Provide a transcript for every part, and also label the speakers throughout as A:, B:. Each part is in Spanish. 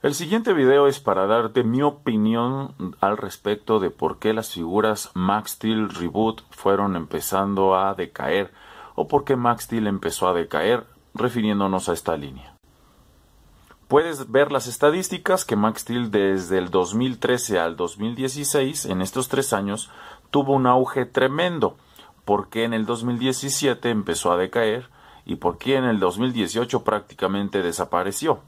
A: El siguiente video es para darte mi opinión al respecto de por qué las figuras Max Steel Reboot fueron empezando a decaer o por qué Max Steel empezó a decaer refiriéndonos a esta línea. Puedes ver las estadísticas que Max Steel desde el 2013 al 2016, en estos tres años, tuvo un auge tremendo. ¿Por qué en el 2017 empezó a decaer? ¿Y por qué en el 2018 prácticamente desapareció?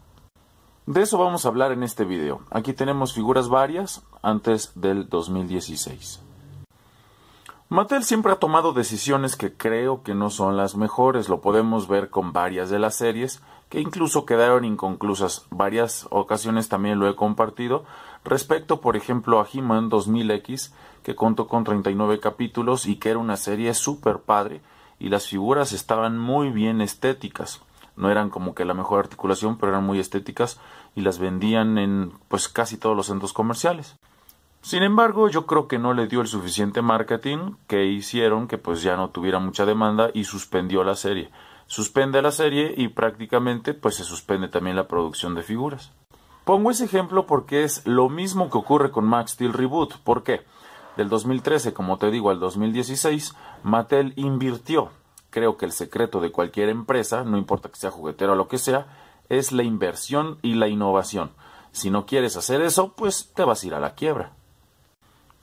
A: De eso vamos a hablar en este video. Aquí tenemos figuras varias antes del 2016. Mattel siempre ha tomado decisiones que creo que no son las mejores. Lo podemos ver con varias de las series que incluso quedaron inconclusas. Varias ocasiones también lo he compartido respecto, por ejemplo, a He-Man 2000X que contó con 39 capítulos y que era una serie súper padre y las figuras estaban muy bien estéticas no eran como que la mejor articulación, pero eran muy estéticas y las vendían en pues casi todos los centros comerciales. Sin embargo, yo creo que no le dio el suficiente marketing que hicieron que pues ya no tuviera mucha demanda y suspendió la serie. Suspende la serie y prácticamente pues se suspende también la producción de figuras. Pongo ese ejemplo porque es lo mismo que ocurre con Max Steel Reboot. ¿Por qué? Del 2013, como te digo, al 2016, Mattel invirtió creo que el secreto de cualquier empresa, no importa que sea juguetero o lo que sea, es la inversión y la innovación. Si no quieres hacer eso, pues te vas a ir a la quiebra.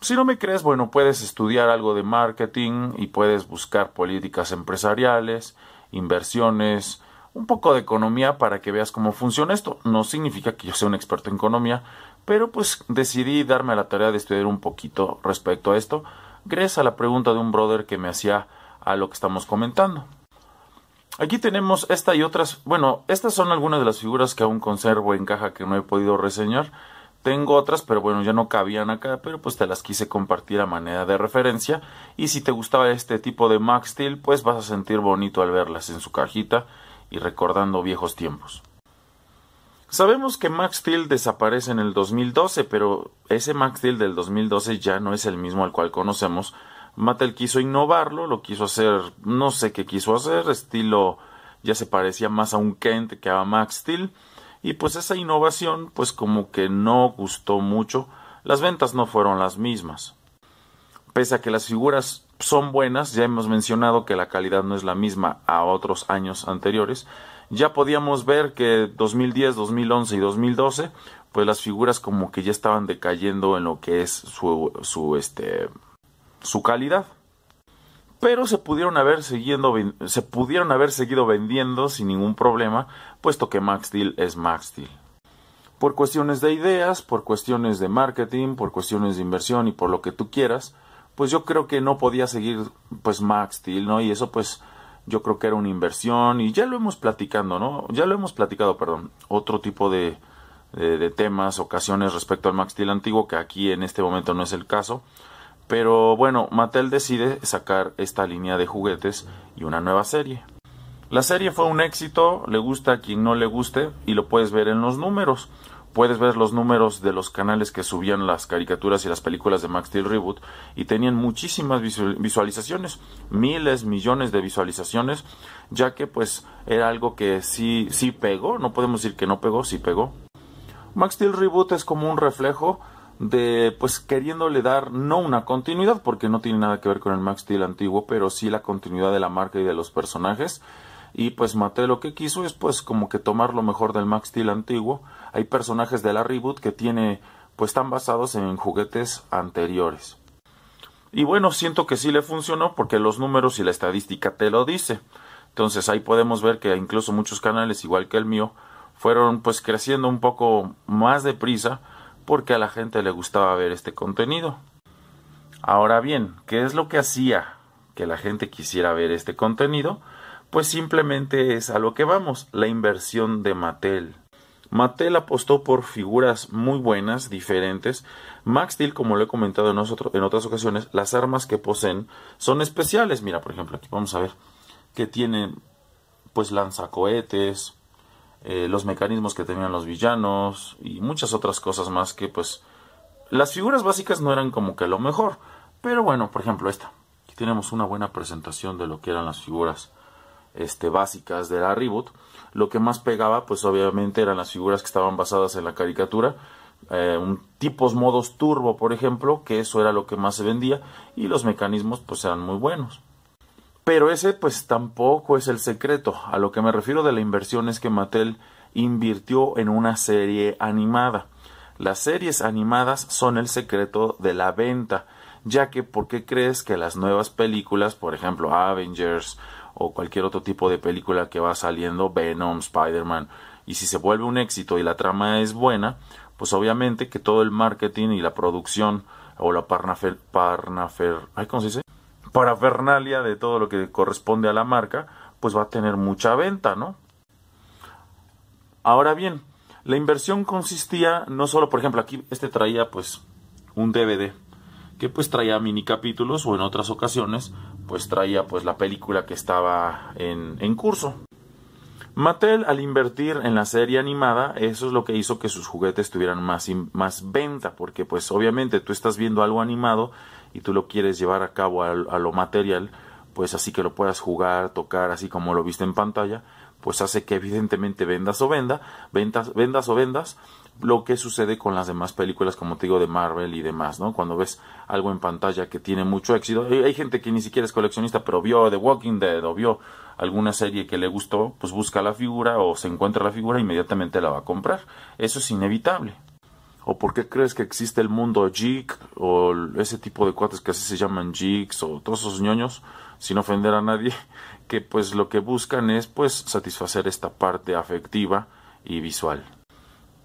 A: Si no me crees, bueno, puedes estudiar algo de marketing y puedes buscar políticas empresariales, inversiones, un poco de economía para que veas cómo funciona esto. No significa que yo sea un experto en economía, pero pues decidí darme a la tarea de estudiar un poquito respecto a esto, gracias a la pregunta de un brother que me hacía a lo que estamos comentando. Aquí tenemos esta y otras, bueno, estas son algunas de las figuras que aún conservo en caja que no he podido reseñar. Tengo otras, pero bueno, ya no cabían acá, pero pues te las quise compartir a manera de referencia. Y si te gustaba este tipo de Max Steel, pues vas a sentir bonito al verlas en su cajita y recordando viejos tiempos. Sabemos que Max Steel desaparece en el 2012, pero ese Max Steel del 2012 ya no es el mismo al cual conocemos, Mattel quiso innovarlo, lo quiso hacer, no sé qué quiso hacer, estilo ya se parecía más a un Kent que a Max Steel y pues esa innovación pues como que no gustó mucho, las ventas no fueron las mismas. Pese a que las figuras son buenas, ya hemos mencionado que la calidad no es la misma a otros años anteriores, ya podíamos ver que 2010, 2011 y 2012 pues las figuras como que ya estaban decayendo en lo que es su, su este, su calidad. Pero se pudieron, haber se pudieron haber seguido vendiendo sin ningún problema, puesto que Max Steel es Max Steel. Por cuestiones de ideas, por cuestiones de marketing, por cuestiones de inversión y por lo que tú quieras, pues yo creo que no podía seguir pues Max ¿no? Y eso pues yo creo que era una inversión y ya lo hemos platicado, ¿no? Ya lo hemos platicado, perdón, otro tipo de, de, temas, ocasiones respecto al Max Steel antiguo, que aquí en este momento no es el caso pero bueno, Mattel decide sacar esta línea de juguetes y una nueva serie. La serie fue un éxito, le gusta a quien no le guste y lo puedes ver en los números. Puedes ver los números de los canales que subían las caricaturas y las películas de Max Steel Reboot y tenían muchísimas visualizaciones, miles, millones de visualizaciones, ya que pues era algo que sí, sí pegó, no podemos decir que no pegó, sí pegó. Max Steel Reboot es como un reflejo de pues queriéndole dar no una continuidad porque no tiene nada que ver con el Max Steel antiguo pero sí la continuidad de la marca y de los personajes y pues maté lo que quiso es pues como que tomar lo mejor del Max Steel antiguo hay personajes de la reboot que tiene pues están basados en juguetes anteriores y bueno siento que sí le funcionó porque los números y la estadística te lo dice entonces ahí podemos ver que incluso muchos canales igual que el mío fueron pues creciendo un poco más deprisa porque a la gente le gustaba ver este contenido. Ahora bien, ¿qué es lo que hacía que la gente quisiera ver este contenido? Pues simplemente es a lo que vamos, la inversión de Mattel. Mattel apostó por figuras muy buenas, diferentes. Max Steel, como lo he comentado en, otras ocasiones, las armas que poseen son especiales. Mira, por ejemplo, aquí vamos a ver que tienen pues lanzacohetes, eh, los mecanismos que tenían los villanos y muchas otras cosas más que pues las figuras básicas no eran como que lo mejor. Pero bueno, por ejemplo esta. Aquí tenemos una buena presentación de lo que eran las figuras este, básicas de la reboot. Lo que más pegaba pues obviamente eran las figuras que estaban basadas en la caricatura. Eh, un, tipos modos turbo por ejemplo que eso era lo que más se vendía y los mecanismos pues eran muy buenos pero ese pues tampoco es el secreto. A lo que me refiero de la inversión es que Mattel invirtió en una serie animada. Las series animadas son el secreto de la venta, ya que ¿por qué crees que las nuevas películas, por ejemplo Avengers o cualquier otro tipo de película que va saliendo, Venom, Spider-Man, y si se vuelve un éxito y la trama es buena, pues obviamente que todo el marketing y la producción o la parnafer, parnafer, ¿cómo se dice? parafernalia de todo lo que corresponde a la marca, pues va a tener mucha venta, ¿no? Ahora bien, la inversión consistía no solo, por ejemplo, aquí este traía pues un DVD que pues traía mini capítulos o en otras ocasiones pues traía pues la película que estaba en, curso. Mattel al invertir en la serie animada, eso es lo que hizo que sus juguetes tuvieran más, más venta, porque pues obviamente tú estás viendo algo animado y tú lo quieres llevar a cabo a, lo material, pues así que lo puedas jugar, tocar, así como lo viste en pantalla, pues hace que evidentemente vendas o venda, ventas, vendas o vendas, lo que sucede con las demás películas, como te digo, de Marvel y demás, ¿no? Cuando ves algo en pantalla que tiene mucho éxito, hay, gente que ni siquiera es coleccionista, pero vio The Walking Dead o vio alguna serie que le gustó, pues busca la figura o se encuentra la figura e inmediatamente la va a comprar. Eso es inevitable. ¿O por qué crees que existe el mundo geek? O ese tipo de cuates que así se llaman geeks o todos esos ñoños, sin ofender a nadie, que pues lo que buscan es pues satisfacer esta parte afectiva y visual.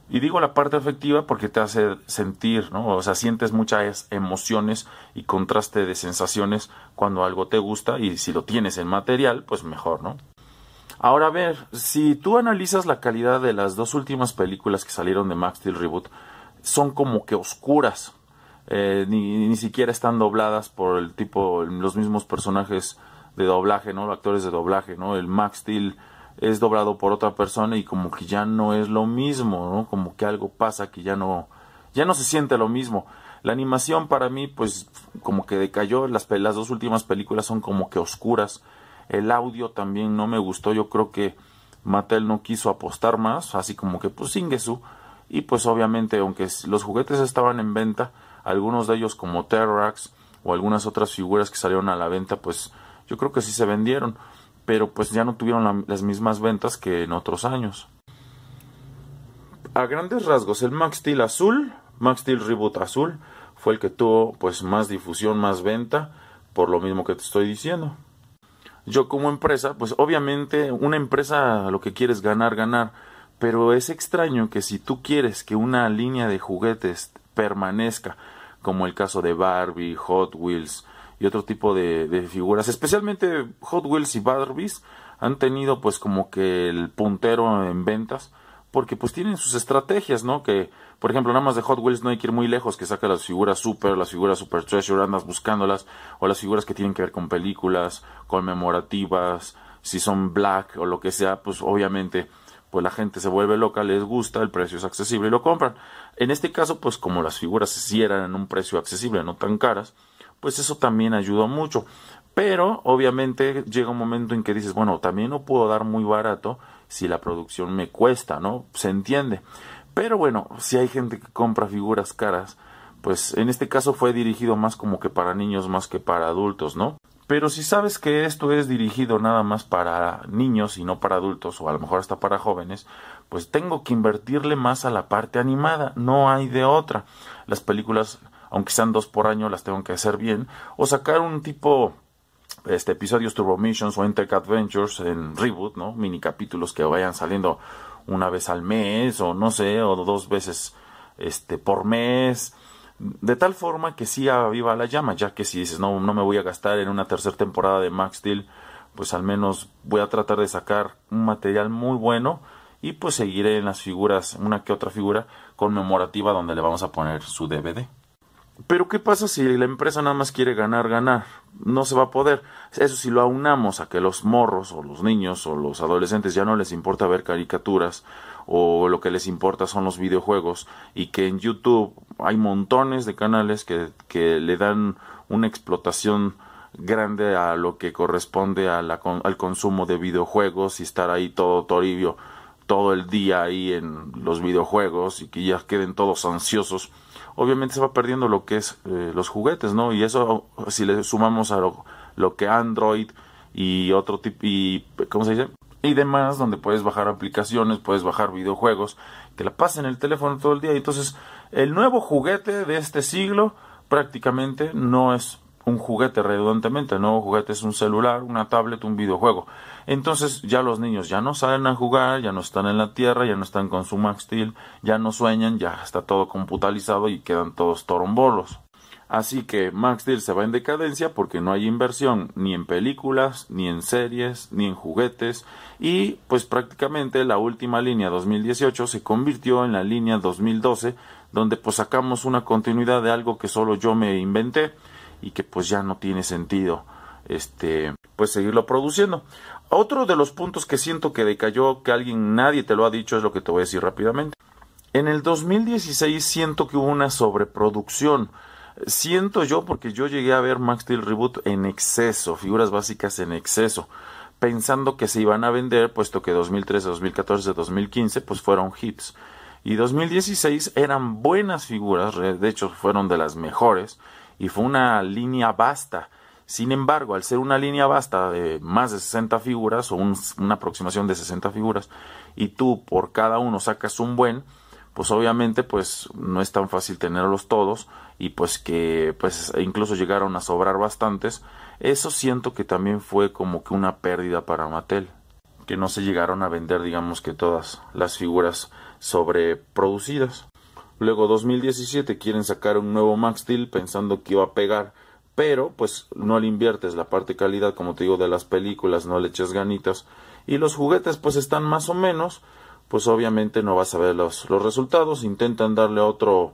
A: Y digo la parte afectiva porque te hace sentir, ¿no? O sea, sientes muchas emociones y contraste de sensaciones cuando algo te gusta y si lo tienes en material, pues mejor, ¿no? Ahora a ver, si tú analizas la calidad de las dos últimas películas que salieron de Max Steel Reboot, son como que oscuras. Eh, ni, ni, siquiera están dobladas por el tipo, los mismos personajes de doblaje, ¿no? Actores de doblaje, ¿no? El Max Steel es doblado por otra persona y como que ya no es lo mismo, ¿no? Como que algo pasa que ya no, ya no se siente lo mismo. La animación para mí, pues, como que decayó. Las, las dos últimas películas son como que oscuras. El audio también no me gustó. Yo creo que Mattel no quiso apostar más, así como que, pues, Ingesu y pues obviamente aunque los juguetes estaban en venta, algunos de ellos como Terrax o algunas otras figuras que salieron a la venta, pues yo creo que sí se vendieron, pero pues ya no tuvieron las mismas ventas que en otros años. A grandes rasgos, el Max Steel azul, Max Steel Reboot azul, fue el que tuvo pues más difusión, más venta, por lo mismo que te estoy diciendo. Yo como empresa, pues obviamente una empresa lo que quiere es ganar, ganar pero es extraño que si tú quieres que una línea de juguetes permanezca, como el caso de Barbie, Hot Wheels y otro tipo de, figuras, especialmente Hot Wheels y Barbies, han tenido pues como que el puntero en ventas, porque pues tienen sus estrategias, ¿no? Que, por ejemplo, nada más de Hot Wheels no hay que ir muy lejos, que saca las figuras super, las figuras super treasure, andas buscándolas, o las figuras que tienen que ver con películas, conmemorativas, si son black o lo que sea, pues obviamente pues la gente se vuelve loca, les gusta, el precio es accesible y lo compran. En este caso, pues como las figuras se cierran en un precio accesible, no tan caras, pues eso también ayudó mucho. Pero obviamente llega un momento en que dices, bueno, también no puedo dar muy barato si la producción me cuesta, ¿no? Se entiende. Pero bueno, si hay gente que compra figuras caras, pues en este caso fue dirigido más como que para niños más que para adultos, ¿no? Pero si sabes que esto es dirigido nada más para niños y no para adultos, o a lo mejor hasta para jóvenes, pues tengo que invertirle más a la parte animada, no hay de otra. Las películas, aunque sean dos por año, las tengo que hacer bien, o sacar un tipo este episodios Turbo Missions o Intec Adventures en reboot, ¿no? Mini capítulos que vayan saliendo una vez al mes o no sé, o dos veces este por mes de tal forma que sí aviva la llama, ya que si dices, no, no me voy a gastar en una tercera temporada de Max Steel, pues al menos voy a tratar de sacar un material muy bueno y pues seguiré en las figuras, una que otra figura conmemorativa donde le vamos a poner su DVD. Pero ¿qué pasa si la empresa nada más quiere ganar, ganar? No se va a poder. Eso si lo aunamos a que los morros o los niños o los adolescentes ya no les importa ver caricaturas o lo que les importa son los videojuegos y que en YouTube hay montones de canales que, que le dan una explotación grande a lo que corresponde al consumo de videojuegos y estar ahí todo toribio todo el día ahí en los videojuegos y que ya queden todos ansiosos obviamente se va perdiendo lo que es eh, los juguetes, ¿no? Y eso si le sumamos a lo, que Android y otro tipo y ¿cómo se dice? y demás, donde puedes bajar aplicaciones, puedes bajar videojuegos, que la pasen el teléfono todo el día. Entonces, el nuevo juguete de este siglo prácticamente no es un juguete redundantemente, el nuevo juguete es un celular, una tablet, un videojuego. Entonces ya los niños ya no salen a jugar, ya no están en la tierra, ya no están con su Max Steel, ya no sueñan, ya está todo computalizado y quedan todos torombolos. Así que Max Steel se va en decadencia porque no hay inversión ni en películas, ni en series, ni en juguetes y pues prácticamente la última línea 2018 se convirtió en la línea 2012 donde pues sacamos una continuidad de algo que solo yo me inventé y que pues ya no tiene sentido este pues seguirlo produciendo. Otro de los puntos que siento que decayó, que alguien, nadie te lo ha dicho, es lo que te voy a decir rápidamente. En el 2016 siento que hubo una sobreproducción. Siento yo porque yo llegué a ver Max Steel Reboot en exceso, figuras básicas en exceso, pensando que se iban a vender, puesto que 2013, 2014, 2015 pues fueron hits. Y 2016 eran buenas figuras, de hecho fueron de las mejores, y fue una línea vasta. Sin embargo, al ser una línea vasta de más de 60 figuras o una aproximación de 60 figuras y tú por cada uno sacas un buen, pues obviamente pues no es tan fácil tenerlos todos y pues que pues incluso llegaron a sobrar bastantes. Eso siento que también fue como que una pérdida para Mattel, que no se llegaron a vender digamos que todas las figuras sobreproducidas. Luego 2017 quieren sacar un nuevo Max Steel pensando que iba a pegar, pero pues no le inviertes la parte calidad, como te digo, de las películas, no le eches ganitas. Y los juguetes pues están más o menos, pues obviamente no vas a ver los, los resultados. Intentan darle otro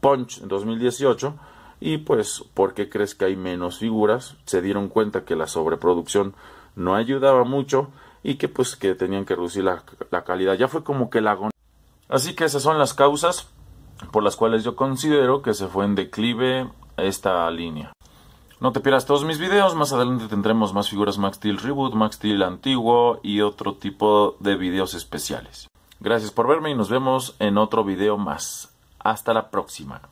A: punch en 2018 y pues porque crees que hay menos figuras, se dieron cuenta que la sobreproducción no ayudaba mucho y que pues que tenían que reducir la, calidad. Ya fue como que la... Así que esas son las causas por las cuales yo considero que se fue en declive esta línea. No te pierdas todos mis videos, más adelante tendremos más figuras Max Steel Reboot, Max Steel Antiguo y otro tipo de videos especiales. Gracias por verme y nos vemos en otro video más. Hasta la próxima.